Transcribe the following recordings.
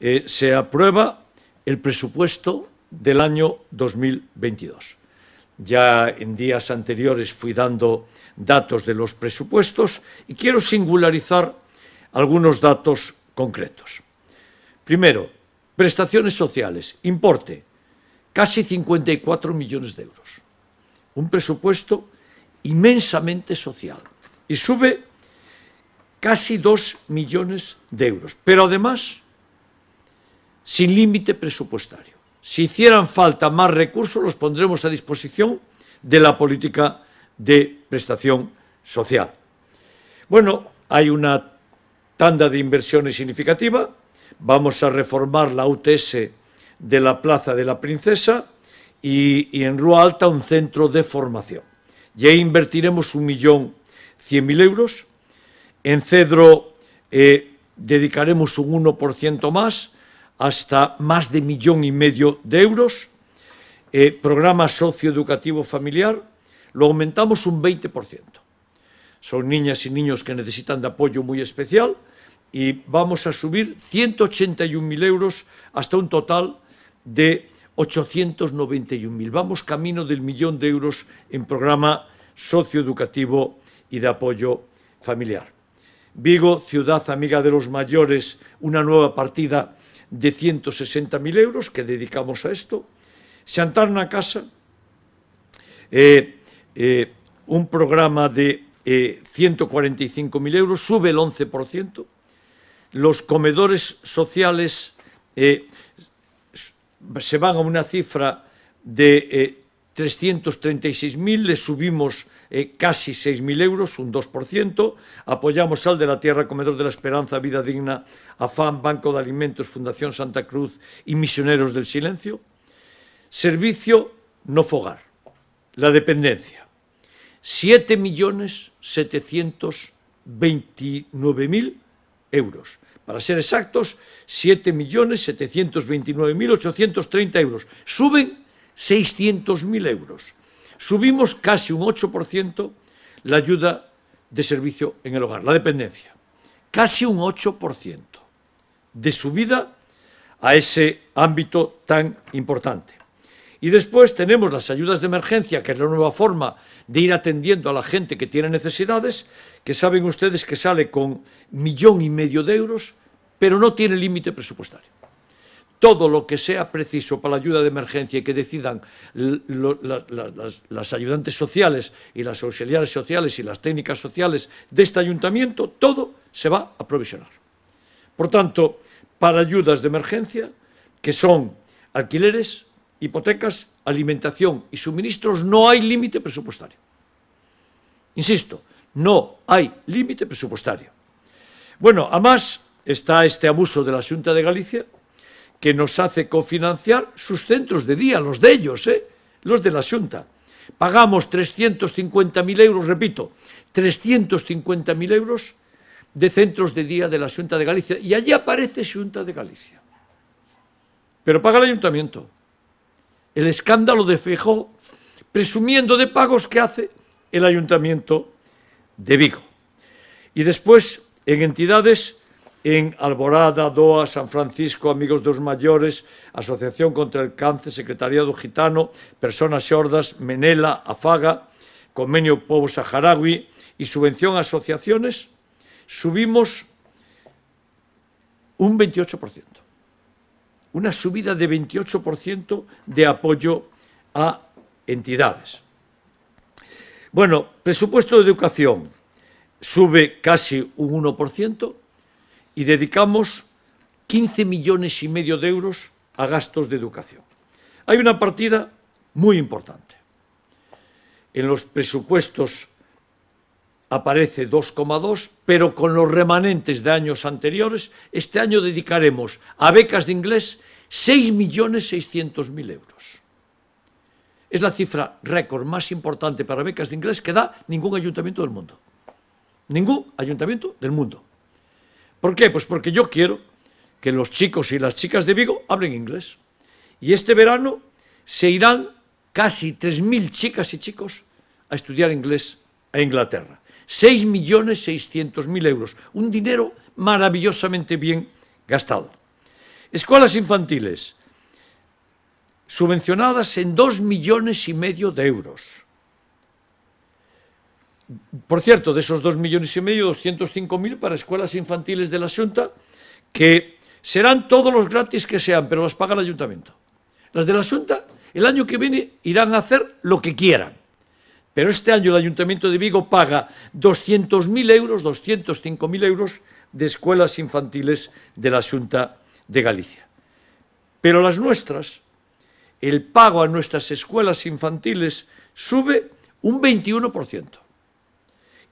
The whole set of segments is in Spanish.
Eh, se aprueba el presupuesto del año 2022. Ya en días anteriores fui dando datos de los presupuestos y quiero singularizar algunos datos concretos. Primero, prestaciones sociales, importe, casi 54 millones de euros. Un presupuesto inmensamente social y sube casi 2 millones de euros. Pero además sin límite presupuestario. Si hicieran falta más recursos, los pondremos a disposición de la política de prestación social. Bueno, hay una tanda de inversiones significativa. Vamos a reformar la UTS de la Plaza de la Princesa y, en Rúa Alta un centro de formación. Y ahí invertiremos un millón cien mil euros. En Cedro eh, dedicaremos un 1% más hasta más de millón y medio de euros. Eh, programa socioeducativo familiar, lo aumentamos un 20%. Son niñas y niños que necesitan de apoyo muy especial y vamos a subir 181.000 euros hasta un total de 891.000. Vamos camino del millón de euros en programa socioeducativo y de apoyo familiar. Vigo, ciudad amiga de los mayores, una nueva partida de 160.000 euros que dedicamos a esto. Santarna a casa, eh, eh, un programa de 145.000 eh, euros, sube el 11%. Los comedores sociales se van a una cifra de 336.000, le subimos eh, casi 6.000 euros, un 2%, apoyamos al de la Tierra, Comedor de la Esperanza, Vida Digna, Afam, Banco de Alimentos, Fundación Santa Cruz y Misioneros del Silencio. Servicio no fogar, la dependencia, 7.729.000 euros. Para ser exactos, 7.729.830 euros. Suben 600.000 euros. Subimos casi un 8% la ayuda de servicio en el hogar, la dependencia. Casi un 8% de subida a ese ámbito tan importante. Y después tenemos las ayudas de emergencia, que es la nueva forma de ir atendiendo a la gente que tiene necesidades, que saben ustedes que sale con millón y medio de euros, pero no tiene límite presupuestario todo lo que sea preciso para la ayuda de emergencia y que decidan las, ayudantes sociales y las auxiliares sociales y las técnicas sociales de este ayuntamiento, todo se va a provisionar. Por tanto, para ayudas de emergencia, que son alquileres, hipotecas, alimentación y suministros, no hay límite presupuestario. Insisto, no hay límite presupuestario. Bueno, además está este abuso de la Junta de Galicia, que nos hace cofinanciar sus centros de día, los de ellos, ¿eh? los de la Junta. Pagamos 350.000 euros, repito, 350.000 euros de centros de día de la Junta de Galicia. Y allí aparece Junta de Galicia. Pero paga el ayuntamiento. El escándalo de Fejó, presumiendo de pagos que hace el ayuntamiento de Vigo. Y después, en entidades en Alborada, Doa, San Francisco, Amigos dos Mayores, Asociación contra el Cáncer, Secretaría do Gitano, Personas Xordas, Menela, Afaga, Convenio Povo Saharaui e subvención a asociaciones, subimos un 28%. Una subida de 28% de apoyo a entidades. Bueno, presupuesto de educación sube casi un 1%, y dedicamos 15 millones y medio de euros a gastos de educación. Hay una partida muy importante. En los presupuestos aparece 2,2, pero con los remanentes de años anteriores, este año dedicaremos a becas de inglés 6.600.000 euros. Es la cifra récord más importante para becas de inglés que da ningún ayuntamiento del mundo. Ningún ayuntamiento del mundo. ¿Por qué? Pues porque yo quiero que los chicos y las chicas de Vigo hablen inglés. Y este verano se irán casi 3.000 chicas y chicos a estudiar inglés a Inglaterra. 6.600.000 euros, un dinero maravillosamente bien gastado. Escuelas infantiles subvencionadas en 2 millones y medio de euros. Por cierto, de esos dos millones y medio, cinco mil para escuelas infantiles de la Junta, que serán todos los gratis que sean, pero las paga el ayuntamiento. Las de la Junta, el año que viene irán a hacer lo que quieran. Pero este año el ayuntamiento de Vigo paga 200.000 euros, 205.000 euros de escuelas infantiles de la Junta de Galicia. Pero las nuestras, el pago a nuestras escuelas infantiles sube un 21%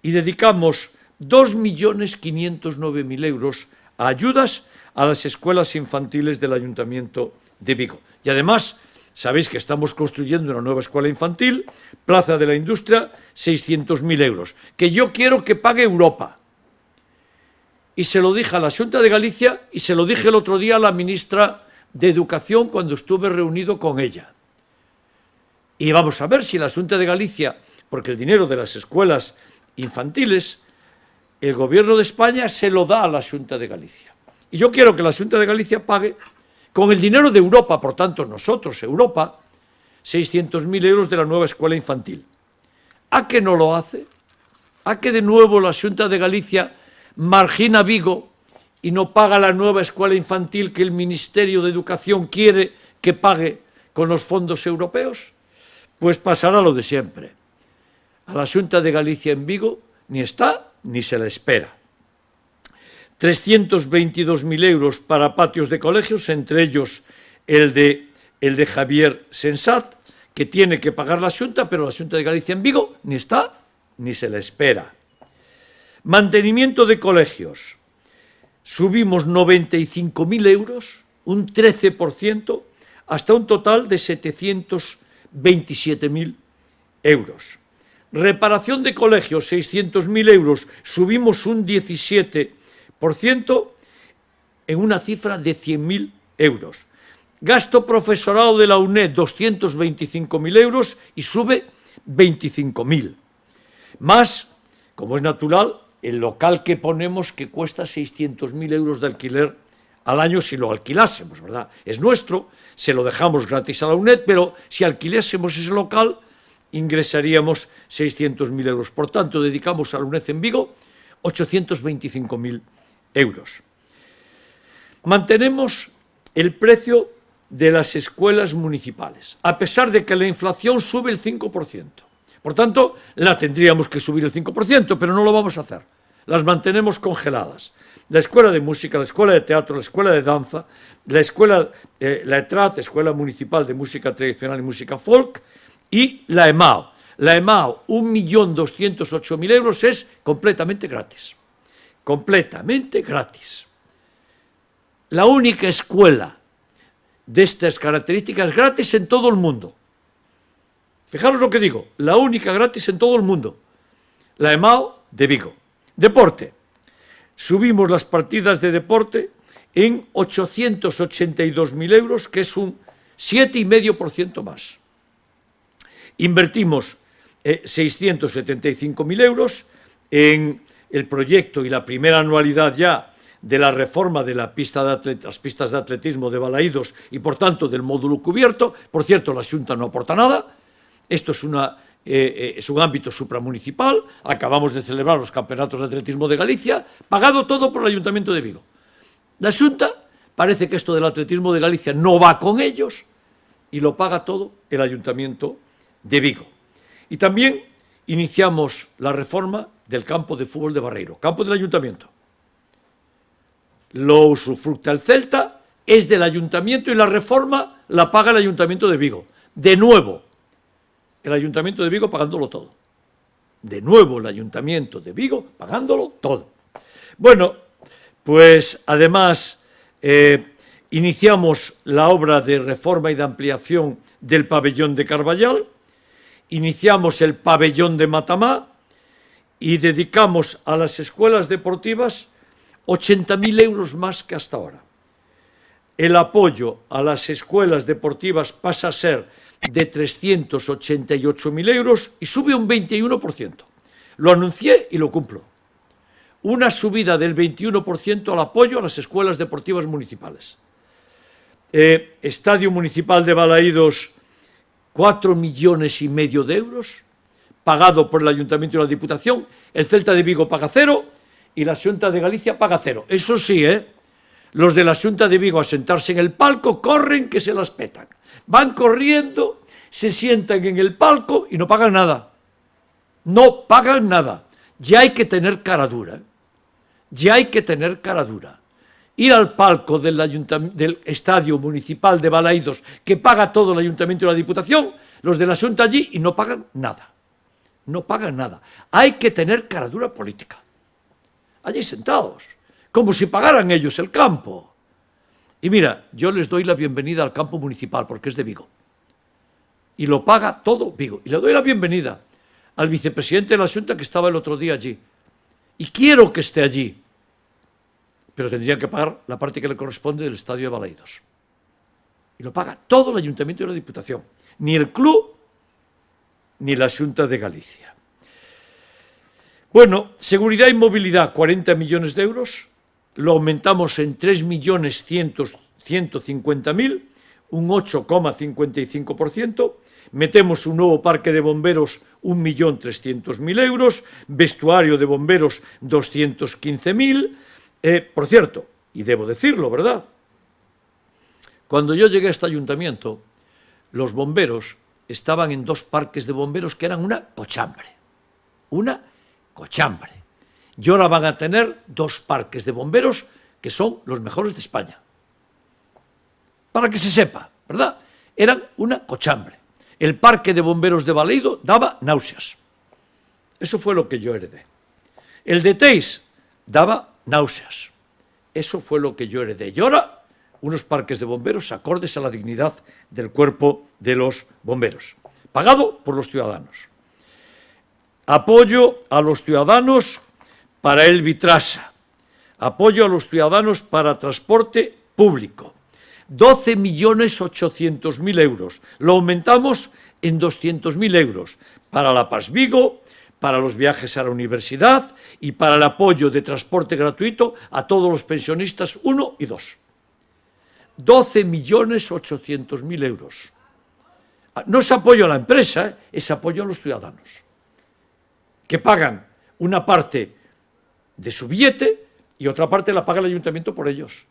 y dedicamos 2.509.000 euros a ayudas a las escuelas infantiles del Ayuntamiento de Vigo. Y además, sabéis que estamos construyendo una nueva escuela infantil, Plaza de la Industria, 600.000 euros, que yo quiero que pague Europa. Y se lo dije a la Junta de Galicia y se lo dije el otro día a la ministra de Educación cuando estuve reunido con ella. Y vamos a ver si la Junta de Galicia, porque el dinero de las escuelas infantiles, el gobierno de España se lo da a la Junta de Galicia. Y yo quiero que la Junta de Galicia pague con el dinero de Europa, por tanto nosotros, Europa, 600.000 euros de la nueva escuela infantil. ¿A qué no lo hace? ¿A qué de nuevo la Junta de Galicia margina Vigo y no paga la nueva escuela infantil que el Ministerio de Educación quiere que pague con los fondos europeos? Pues pasará lo de siempre a la Junta de Galicia en Vigo ni está ni se la espera. 322.000 euros para patios de colegios, entre ellos el de, el de Javier Sensat, que tiene que pagar la Junta, pero la Junta de Galicia en Vigo ni está ni se la espera. Mantenimiento de colegios. Subimos 95.000 euros, un 13%, hasta un total de 727.000 euros. Reparación de colegios, 600.000 euros, subimos un 17% en una cifra de 100.000 euros. Gasto profesorado de la UNED, 225.000 euros y sube 25.000. Más, como es natural, el local que ponemos que cuesta 600.000 euros de alquiler al año si lo alquilásemos, ¿verdad? Es nuestro, se lo dejamos gratis a la UNED, pero si alquilásemos ese local ingresaríamos 600.000 euros. Por tanto, dedicamos a la UNED en Vigo 825.000 euros. Mantenemos el precio de las escuelas municipales, a pesar de que la inflación sube el 5%. Por tanto, la tendríamos que subir el 5%, pero no lo vamos a hacer. Las mantenemos congeladas. La escuela de música, la escuela de teatro, la escuela de danza, la escuela, eh, la ETRAD, Escuela Municipal de Música Tradicional y Música Folk, y la EMAO. La EMAO, 1.208.000 euros, es completamente gratis. Completamente gratis. La única escuela de estas características gratis en todo el mundo. Fijaros lo que digo, la única gratis en todo el mundo. La EMAO de Vigo. Deporte. Subimos las partidas de deporte en 882.000 euros, que es un 7,5% más. Invertimos 675.000 eh, euros en el proyecto y la primera anualidad ya de la reforma de las pistas de atletismo de Balaídos y, por tanto, del módulo cubierto. Por cierto, la Junta no aporta nada. Esto es, una, eh, eh, un ámbito supramunicipal. Acabamos de celebrar los campeonatos de atletismo de Galicia, pagado todo por el Ayuntamiento de Vigo. La Junta parece que esto del atletismo de Galicia no va con ellos y lo paga todo el Ayuntamiento de Vigo. Y también iniciamos la reforma del campo de fútbol de Barreiro, campo del ayuntamiento. Lo usufructa el Celta, es del ayuntamiento y la reforma la paga el ayuntamiento de Vigo. De nuevo, el ayuntamiento de Vigo pagándolo todo. De nuevo el ayuntamiento de Vigo pagándolo todo. Bueno, pues además eh, iniciamos la obra de reforma y de ampliación del pabellón de Carballal iniciamos el pabellón de Matamá y dedicamos a las escuelas deportivas 80.000 euros más que hasta ahora. El apoyo a las escuelas deportivas pasa a ser de 388.000 euros y sube un 21%. Lo anuncié y lo cumplo. Una subida del 21% al apoyo a las escuelas deportivas municipales. Eh, Estadio Municipal de Balaídos Cuatro millones y medio de euros, pagado por el Ayuntamiento y la Diputación, el Celta de Vigo paga cero y la Junta de Galicia paga cero. Eso sí, ¿eh? los de la Junta de Vigo a sentarse en el palco corren que se las petan. Van corriendo, se sientan en el palco y no pagan nada. No pagan nada. Ya hay que tener cara dura. ¿eh? Ya hay que tener cara dura ir al palco del, estadio municipal de Balaidos, que paga todo el ayuntamiento y la diputación, los de la allí y no pagan nada. No pagan nada. Hay que tener caradura política. Allí sentados, como si pagaran ellos el campo. Y mira, yo les doy la bienvenida al campo municipal porque es de Vigo. Y lo paga todo Vigo. Y le doy la bienvenida al vicepresidente de la Junta que estaba el otro día allí. Y quiero que esté allí, pero tendrían que pagar la parte que le corresponde del estadio de Balaidos. Y lo paga todo el ayuntamiento y la diputación, ni el club ni la Junta de Galicia. Bueno, seguridad y movilidad, 40 millones de euros, lo aumentamos en 3.150.000, un 8,55%, metemos un nuevo parque de bomberos, 1.300.000 euros, vestuario de bomberos, 215.000 eh, por cierto, y debo decirlo, ¿verdad? Cuando yo llegué a este ayuntamiento, los bomberos estaban en dos parques de bomberos que eran una cochambre, una cochambre. Y ahora van a tener dos parques de bomberos que son los mejores de España. Para que se sepa, ¿verdad? Eran una cochambre. El parque de bomberos de Baleido daba náuseas. Eso fue lo que yo heredé. El de Teis daba náuseas. Eso fue lo que yo heredé. Y ahora, unos parques de bomberos acordes a la dignidad del cuerpo de los bomberos, pagado por los ciudadanos. Apoyo a los ciudadanos para el Vitrasa. Apoyo a los ciudadanos para transporte público. 12.800.000 euros. Lo aumentamos en 200.000 euros para La Paz Vigo, para los viajes a la universidad y para el apoyo de transporte gratuito a todos los pensionistas 1 y 2. 12.800.000 euros. Ah, no es apoyo a la empresa, eh, es apoyo a los ciudadanos, que pagan una parte de su billete y otra parte la paga el ayuntamiento por ellos.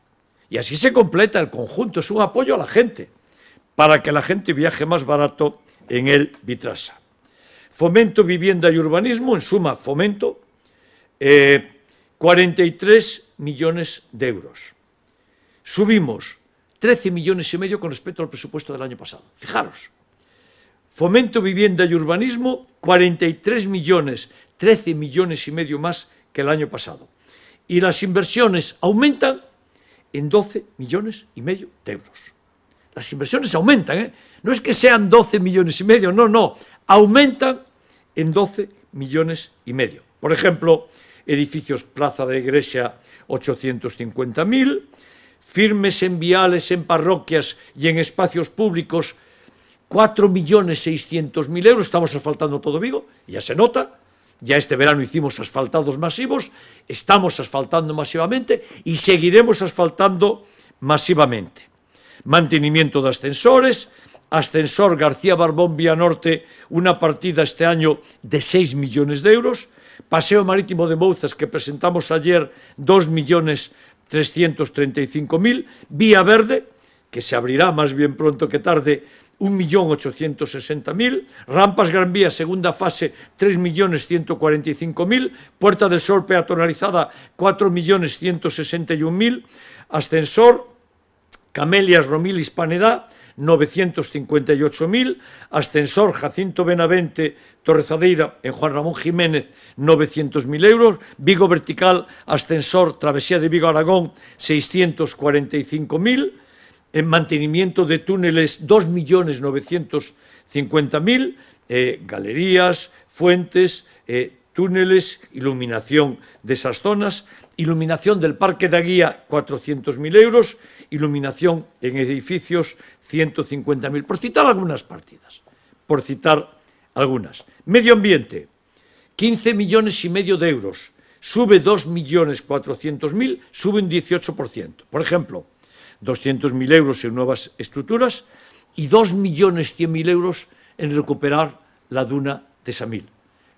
Y así se completa el conjunto, es un apoyo a la gente, para que la gente viaje más barato en el Vitrasa. Fomento, Vivienda y Urbanismo, en suma, Fomento, 43 eh, millones de euros. Subimos 13 millones y medio con respecto al presupuesto del año pasado. Fijaros, Fomento, Vivienda y Urbanismo, 43 millones, 13 millones y medio más que el año pasado. Y las inversiones aumentan en 12 millones y medio de euros. Las inversiones aumentan, ¿eh? no es que sean 12 millones y medio, no, no, aumentan en 12 millones y medio. Por ejemplo, edificios Plaza de Iglesia 850.000, firmes en viales, en parroquias y en espacios públicos 4.600.000 euros, estamos asfaltando todo Vigo, ya se nota, ya este verano hicimos asfaltados masivos, estamos asfaltando masivamente y seguiremos asfaltando masivamente. Mantenimiento de ascensores, Ascensor García Barbón Vía Norte, una partida este año de 6 millones de euros. Paseo Marítimo de Mouzas, que presentamos ayer, 2.335.000 millones Vía Verde, que se abrirá más bien pronto que tarde, 1.860.000, Rampas Gran Vía, segunda fase, 3.145.000, Puerta del Sol peatonalizada, 4.161.000, Ascensor, Camelias Romil Hispanidad. 958.000, Ascensor Jacinto Benavente Torrezadeira e Juan Ramón Jiménez 900.000 euros, Vigo Vertical Ascensor Travesía de Vigo Aragón 645.000, en mantenimiento de túneles 2.950.000, eh, galerías, fuentes, eh, túneles, iluminación de esas zonas, Iluminación del parque de Aguía, 400.000 euros. Iluminación en edificios, 150.000. Por citar algunas partidas. Por citar algunas. Medio ambiente, 15 millones y medio de euros. Sube 2.400.000, sube un 18%. Por ejemplo, 200.000 euros en nuevas estructuras y 2.100.000 euros en recuperar la duna de Samil,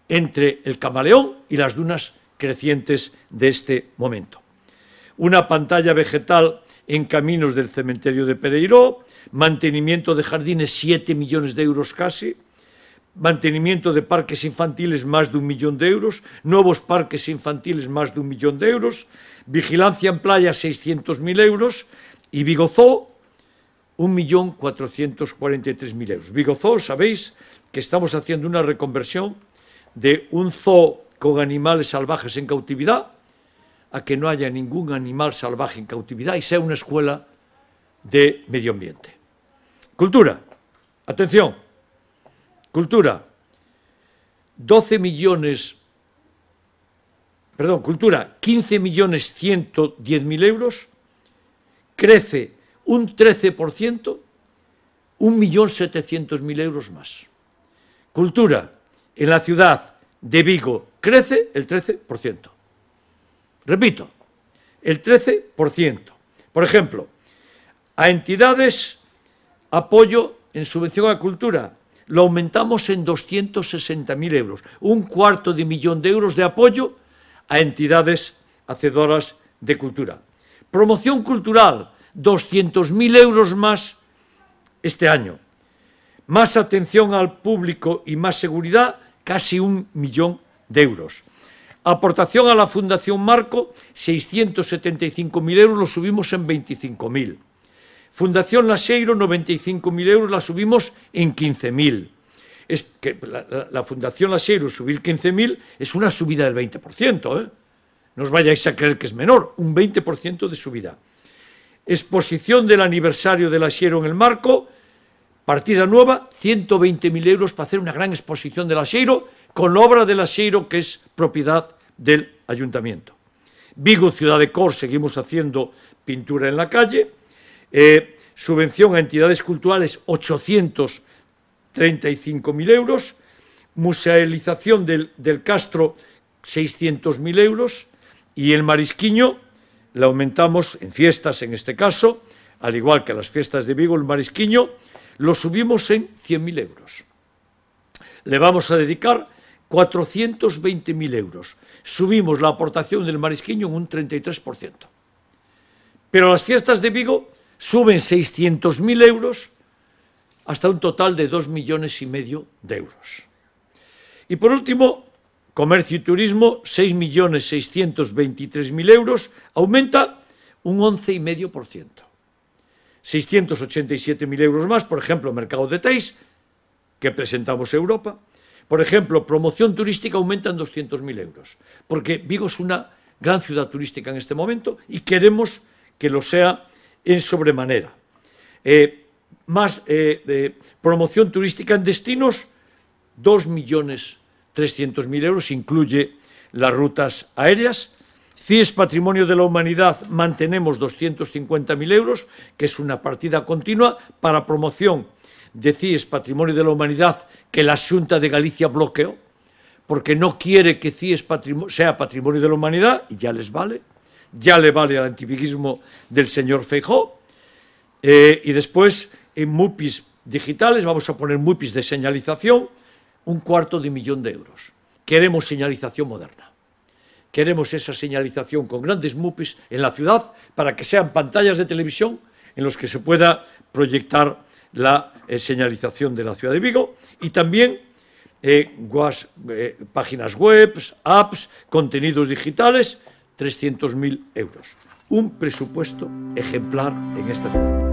entre el camaleón y las dunas crecientes de este momento. Una pantalla vegetal en caminos del cementerio de Pereiró, mantenimiento de jardines 7 millones de euros casi, mantenimiento de parques infantiles más de un millón de euros, nuevos parques infantiles más de un millón de euros, vigilancia en playa 600.000 euros y Bigozó 1.443.000 euros. Zoo sabéis que estamos haciendo una reconversión de un zoo con animales salvajes en cautividad a que no haya ningún animal salvaje en cautividad y sea una escuela de medio ambiente. Cultura. Atención. Cultura. 12 millones, perdón, cultura, 15 millones 110 mil euros, crece un 13%, 1.700.000 euros más. Cultura, en la ciudad de Vigo, crece el 13%. Repito, el 13%. Por ejemplo, a entidades apoyo en subvención a cultura lo aumentamos en 260.000 euros, un cuarto de millón de euros de apoyo a entidades hacedoras de cultura. Promoción cultural, 200.000 euros más este año. Más atención al público y más seguridad, casi un millón de euros. Aportación a la Fundación Marco, 675.000 euros, lo subimos en 25.000. Fundación Laseiro, 95.000 euros, la subimos en 15.000. Es que la, Fundación Laseiro subir 15.000 es una subida del 20%. ¿eh? No os vayáis a creer que es menor, un 20% de subida. Exposición del aniversario de Laseiro en el Marco, partida nueva, 120.000 euros para hacer una gran exposición del Laseiro con obra del Asiro, que es propiedad del ayuntamiento. Vigo, Ciudad de Cor, seguimos haciendo pintura en la calle. Eh, subvención a entidades culturales, 835.000 euros. Musealización del, Castro, 600.000 euros. Y el Marisquiño, la aumentamos en fiestas en este caso, al igual que las fiestas de Vigo, el Marisquiño, lo subimos en 100.000 euros. Le vamos a dedicar 420.000 euros. Subimos la aportación del marisquiño en un 33%. Pero las fiestas de Vigo suben 600.000 euros hasta un total de 2 millones y medio de euros. Y por último, comercio y turismo, 6.623.000 euros, aumenta un 11,5%. 687.000 euros más, por ejemplo, Mercado de Teis, que presentamos Europa, por ejemplo, promoción turística aumenta en 200.000 euros, porque Vigo es una gran ciudad turística en este momento y queremos que lo sea en sobremanera. Eh, más eh, promoción turística en destinos, 2.300.000 euros, incluye las rutas aéreas. CIES Patrimonio de la Humanidad mantenemos 250.000 euros, que es una partida continua para promoción decís Patrimonio de la Humanidad que la Junta de Galicia bloqueó, porque no quiere que CIES sea Patrimonio de la Humanidad, y ya les vale, ya le vale al antipiquismo del señor Feijó. Eh, y después, en MUPIs digitales, vamos a poner MUPIs de señalización, un cuarto de millón de euros. Queremos señalización moderna. Queremos esa señalización con grandes MUPIs en la ciudad para que sean pantallas de televisión en los que se pueda proyectar la eh, señalización de la ciudad de Vigo y también eh, eh, páginas web, apps, contenidos digitales, 300.000 euros. Un presupuesto ejemplar en esta ciudad.